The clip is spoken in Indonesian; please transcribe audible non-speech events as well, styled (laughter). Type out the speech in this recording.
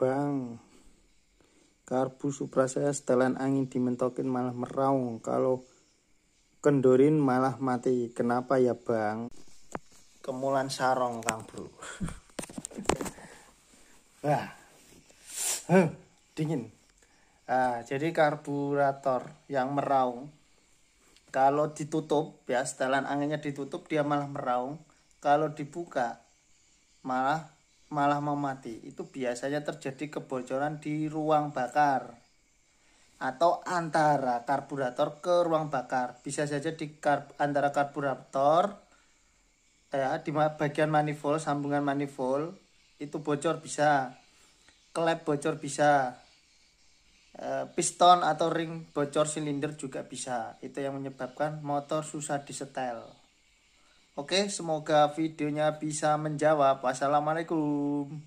Bang, Karbu saya setelan angin dimentokin malah meraung. Kalau kendorin malah mati. Kenapa ya bang? Kemulan sarong kang bro. Wah. (laughs) Huh, dingin. Ah, jadi karburator yang meraung. Kalau ditutup ya setelan anginnya ditutup dia malah meraung. Kalau dibuka malah malah mau mati. Itu biasanya terjadi kebocoran di ruang bakar atau antara karburator ke ruang bakar. Bisa saja di kar antara karburator ya di bagian manifold, sambungan manifold itu bocor bisa. Klep bocor bisa. E, piston atau ring bocor silinder juga bisa. Itu yang menyebabkan motor susah disetel. Oke, semoga videonya bisa menjawab. Wassalamualaikum.